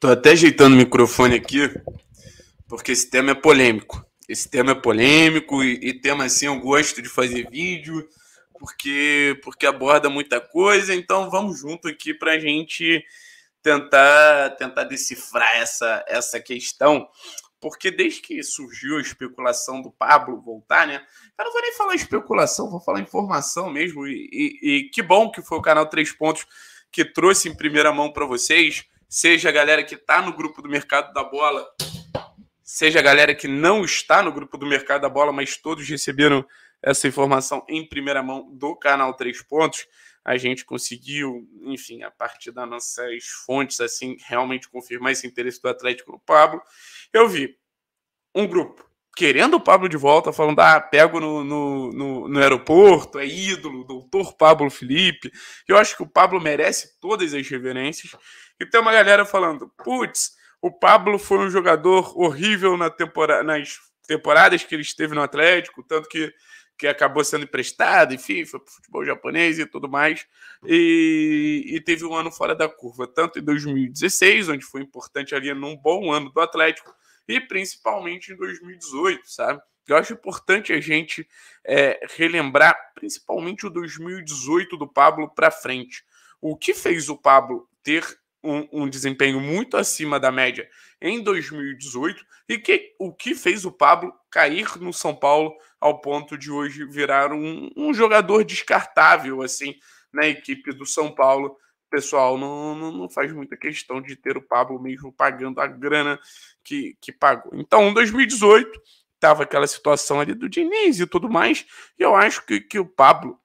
Tô até ajeitando o microfone aqui, porque esse tema é polêmico. Esse tema é polêmico e, e tema assim eu gosto de fazer vídeo, porque porque aborda muita coisa. Então vamos junto aqui para a gente tentar tentar decifrar essa essa questão porque desde que surgiu a especulação do Pablo voltar, né? Eu não vou nem falar especulação, vou falar informação mesmo. E, e, e que bom que foi o canal Três Pontos que trouxe em primeira mão para vocês seja a galera que está no grupo do mercado da bola, seja a galera que não está no grupo do mercado da bola, mas todos receberam essa informação em primeira mão do canal Três Pontos. A gente conseguiu, enfim, a partir das nossas fontes, assim, realmente confirmar esse interesse do Atlético no Pablo. Eu vi um grupo querendo o Pablo de volta, falando, ah, pego no, no, no, no aeroporto, é ídolo, doutor Pablo Felipe. Eu acho que o Pablo merece todas as reverências. E tem uma galera falando: putz, o Pablo foi um jogador horrível na temporada, nas temporadas que ele esteve no Atlético, tanto que, que acabou sendo emprestado, enfim, foi para futebol japonês e tudo mais. E, e teve um ano fora da curva, tanto em 2016, onde foi importante ali num bom ano do Atlético, e principalmente em 2018, sabe? Eu acho importante a gente é, relembrar, principalmente o 2018 do Pablo para frente. O que fez o Pablo ter um, um, desempenho muito acima da média em 2018 e que o que fez o Pablo cair no São Paulo ao ponto de hoje virar um, um jogador descartável assim na equipe do São Paulo. pessoal não, não, não, faz muita questão de ter o Pablo mesmo pagando a grana que, que pagou. Então, 2018 tava aquela situação ali do Diniz e tudo mais, e eu acho que, que o Pablo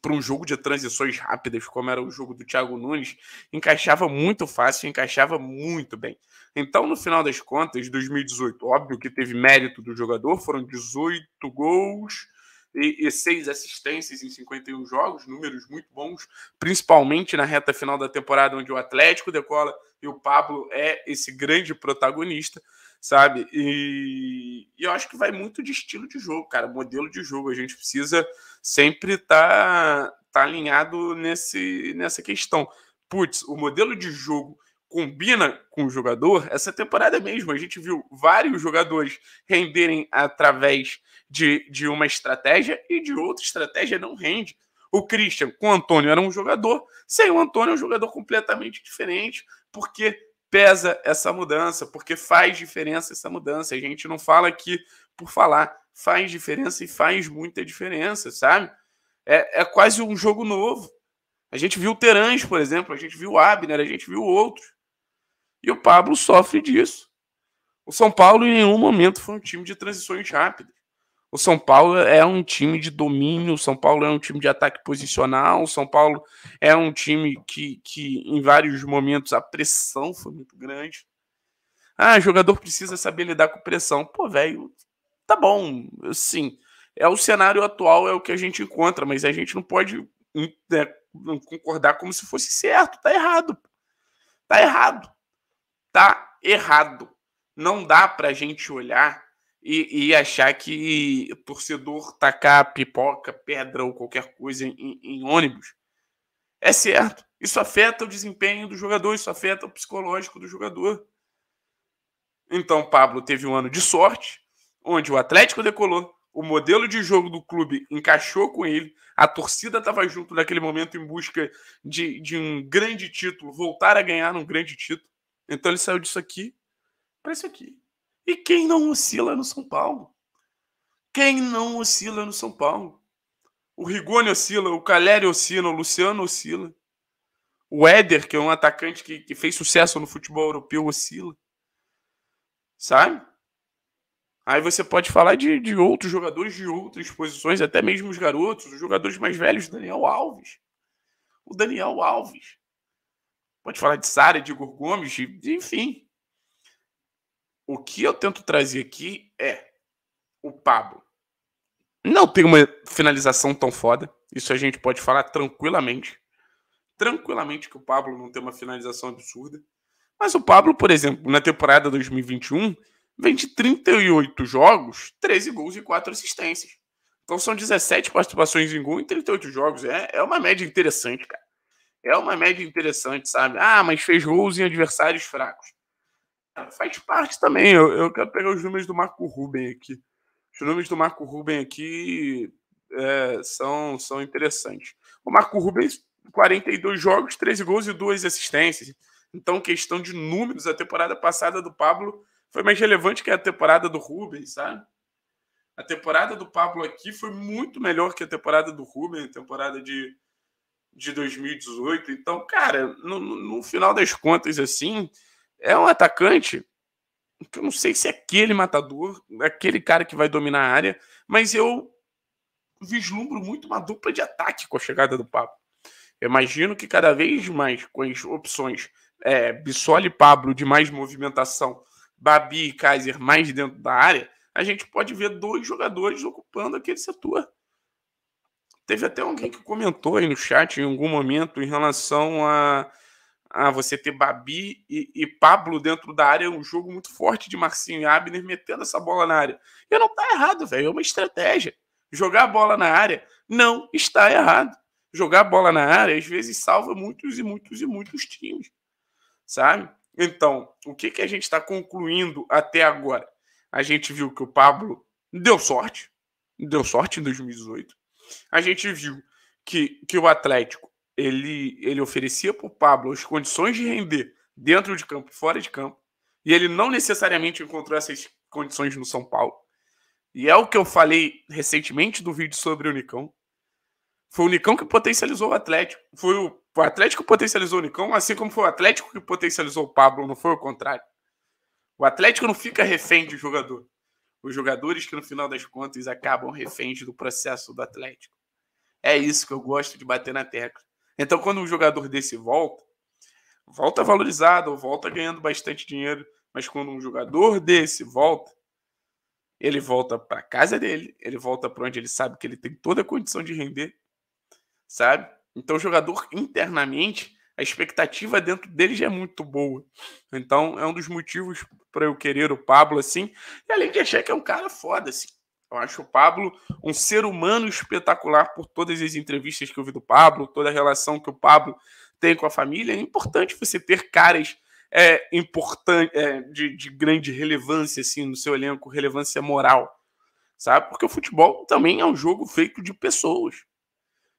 para um jogo de transições rápidas, como era o jogo do Thiago Nunes, encaixava muito fácil, encaixava muito bem. Então, no final das contas, 2018, óbvio que teve mérito do jogador, foram 18 gols e, e seis assistências em 51 jogos, números muito bons, principalmente na reta final da temporada, onde o Atlético decola e o Pablo é esse grande protagonista, sabe? E e eu acho que vai muito de estilo de jogo, cara, modelo de jogo. A gente precisa sempre estar tá, tá alinhado nesse, nessa questão. Putz, o modelo de jogo combina com o jogador, essa temporada é mesmo, a gente viu vários jogadores renderem através de, de uma estratégia e de outra estratégia não rende. O Christian com o Antônio era um jogador, sem o Antônio é um jogador completamente diferente, porque pesa essa mudança, porque faz diferença essa mudança. A gente não fala aqui por falar, faz diferença e faz muita diferença, sabe? É, é quase um jogo novo. A gente viu o Terãs, por exemplo, a gente viu o Abner, a gente viu outros. E o Pablo sofre disso. O São Paulo em nenhum momento foi um time de transições rápidas. O São Paulo é um time de domínio, o São Paulo é um time de ataque posicional, o São Paulo é um time que, que em vários momentos a pressão foi muito grande. Ah, jogador precisa saber lidar com pressão. Pô, velho, tá bom, sim. É o cenário atual, é o que a gente encontra, mas a gente não pode né, concordar como se fosse certo. Tá errado. Tá errado. Tá errado. Não dá pra gente olhar e, e achar que torcedor tacar pipoca, pedra ou qualquer coisa em, em ônibus é certo. Isso afeta o desempenho do jogador, isso afeta o psicológico do jogador. Então, Pablo teve um ano de sorte, onde o Atlético decolou, o modelo de jogo do clube encaixou com ele, a torcida estava junto naquele momento em busca de, de um grande título, voltar a ganhar um grande título. Então ele saiu disso aqui para isso aqui. E quem não oscila é no São Paulo? Quem não oscila é no São Paulo? O Rigoni oscila, o Caleri oscila, o Luciano oscila. O Éder, que é um atacante que, que fez sucesso no futebol europeu, oscila. Sabe? Aí você pode falar de, de outros jogadores de outras posições, até mesmo os garotos, os jogadores mais velhos, Daniel Alves. O Daniel Alves. Pode falar de Sara, de Igor Gomes, de, de, enfim. O que eu tento trazer aqui é o Pablo. Não tem uma finalização tão foda. Isso a gente pode falar tranquilamente. Tranquilamente que o Pablo não tem uma finalização absurda. Mas o Pablo, por exemplo, na temporada 2021, vem de 38 jogos, 13 gols e 4 assistências. Então são 17 participações em gol em 38 jogos. É, é uma média interessante, cara. É uma média interessante, sabe? Ah, mas fez gols em adversários fracos faz parte também. Eu, eu, quero pegar os números do Marco Ruben aqui. Os números do Marco Ruben aqui é, são, são interessantes. O Marco Ruben, 42 jogos, 13 gols e 2 assistências. Então, questão de números, a temporada passada do Pablo foi mais relevante que a temporada do Ruben, sabe? A temporada do Pablo aqui foi muito melhor que a temporada do Ruben, a temporada de, de 2018. Então, cara, no, no final das contas, assim, é um atacante que eu não sei se é aquele matador, aquele cara que vai dominar a área, mas eu vislumbro muito uma dupla de ataque com a chegada do Pablo. Eu imagino que cada vez mais com as opções é, Bissoli e Pablo de mais movimentação, Babi e Kaiser mais dentro da área, a gente pode ver dois jogadores ocupando aquele setor. Teve até alguém que comentou aí no chat em algum momento em relação a ah, você ter Babi e, e, Pablo dentro da área é um jogo muito forte de Marcinho e Abner metendo essa bola na área. E não tá errado, velho. É uma estratégia. Jogar a bola na área não está errado. Jogar a bola na área às vezes salva muitos e muitos e muitos times, sabe? Então, o que, que a gente está concluindo até agora? A gente viu que o Pablo deu sorte, deu sorte em 2018. A gente viu que, que o Atlético ele, ele oferecia para o Pablo as condições de render dentro de campo e fora de campo, e ele não necessariamente encontrou essas condições no São Paulo. E é o que eu falei recentemente do vídeo sobre o Nicão. Foi o Nicão que potencializou o Atlético. Foi o, o Atlético que potencializou o Nicão, assim como foi o Atlético que potencializou o Pablo, não foi o contrário. O Atlético não fica refém de jogador. Os jogadores que, no final das contas, acabam reféns do processo do Atlético. É isso que eu gosto de bater na tecla. Então, quando um jogador desse volta, volta valorizado ou volta ganhando bastante dinheiro, mas quando um jogador desse volta, ele volta para casa dele, ele volta para onde ele sabe que ele tem toda a condição de render, sabe? Então, o jogador internamente, a expectativa dentro dele já é muito boa. Então, é um dos motivos para eu querer o Pablo assim, e além de achar que é um cara foda assim. Eu acho o Pablo um ser humano espetacular por todas as entrevistas que eu vi do Pablo, toda a relação que o Pablo tem com a família. É importante você ter caras é, importante, é, de, de, grande relevância assim, no seu elenco, relevância moral, sabe? Porque o futebol também é um jogo feito de pessoas.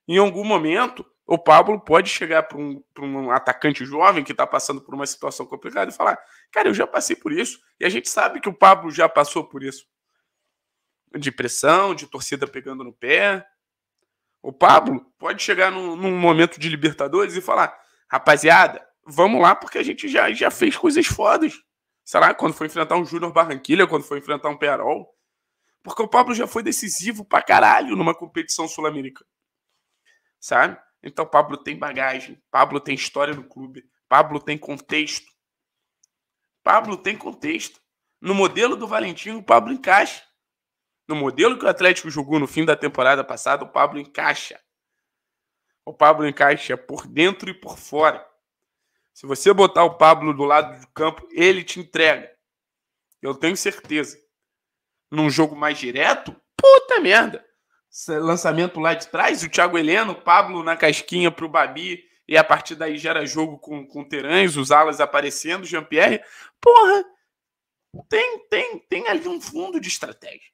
Em algum momento, o Pablo pode chegar para um, um, atacante jovem que está passando por uma situação complicada e falar: Cara, eu já passei por isso. E a gente sabe que o Pablo já passou por isso de pressão, de torcida pegando no pé. O Pablo pode chegar num, num momento de Libertadores e falar: rapaziada, vamos lá, porque a gente já, já fez coisas fodas. Sei lá, quando foi enfrentar um Júnior Barranquilha, quando foi enfrentar um Pearol. Porque o Pablo já foi decisivo pra caralho numa competição sul-americana. Sabe? Então Pablo tem bagagem, Pablo tem história no clube, Pablo tem contexto. Pablo tem contexto. No modelo do Valentino, o Pablo encaixa. No modelo que o Atlético jogou no fim da temporada passada, o Pablo encaixa. O Pablo encaixa por dentro e por fora. Se você botar o Pablo do lado do campo, ele te entrega. Eu tenho certeza. Num jogo mais direto, puta merda. Esse lançamento lá de trás, o Thiago Heleno, o Pablo na casquinha pro Babi, e a partir daí gera jogo com, com Terãs, os alas aparecendo, Jean-Pierre. Porra, tem, tem, tem ali um fundo de estratégia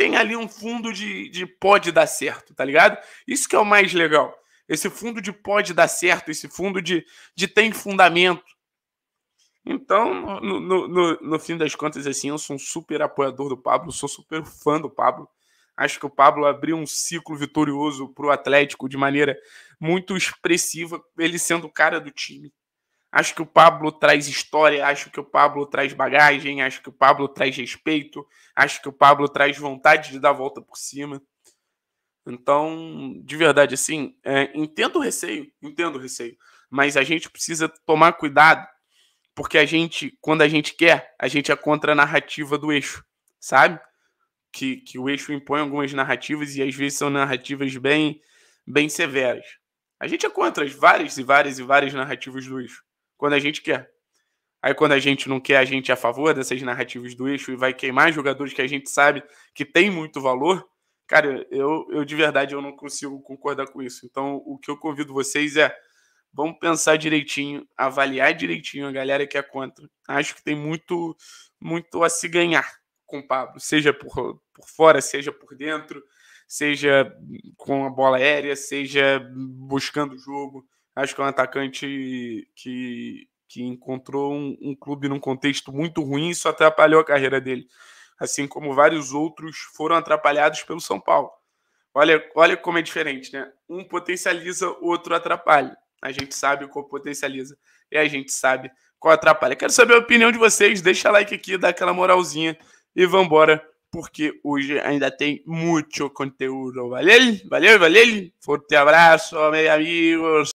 tem ali um fundo de, de pode dar certo, tá ligado? Isso que é o mais legal. Esse fundo de pode dar certo, esse fundo de, de tem fundamento. Então, no, no, no, no fim das contas, assim, eu sou um super apoiador do Pablo, sou super fã do Pablo. Acho que o Pablo abriu um ciclo vitorioso para o Atlético de maneira muito expressiva, ele sendo o cara do time. Acho que o Pablo traz história, acho que o Pablo traz bagagem, acho que o Pablo traz respeito, acho que o Pablo traz vontade de dar a volta por cima. Então, de verdade, assim, é, entendo o receio, entendo o receio, mas a gente precisa tomar cuidado, porque a gente, quando a gente quer, a gente é contra a narrativa do eixo, sabe? Que, que o eixo impõe algumas narrativas e às vezes são narrativas bem, bem severas. A gente é contra as várias e várias e várias narrativas do eixo quando a gente quer. Aí quando a gente não quer, a gente é a favor dessas narrativas do eixo e vai queimar jogadores que a gente sabe que tem muito valor. Cara, eu, eu de verdade eu não consigo concordar com isso. Então, o que eu convido vocês é vamos pensar direitinho, avaliar direitinho a galera que é contra. Acho que tem muito muito a se ganhar com o Pablo, seja por, por fora, seja por dentro, seja com a bola aérea, seja buscando o jogo. Acho que é um atacante que, que encontrou um, um clube num contexto muito ruim e isso atrapalhou a carreira dele. Assim como vários outros foram atrapalhados pelo São Paulo. Olha, olha como é diferente, né? Um potencializa, o outro atrapalha. A gente sabe qual potencializa e a gente sabe qual atrapalha. Quero saber a opinião de vocês. Deixa like aqui, dá aquela moralzinha e vambora, porque hoje ainda tem muito conteúdo. Valeu, valeu, valeu. Forte abraço, meus amigos.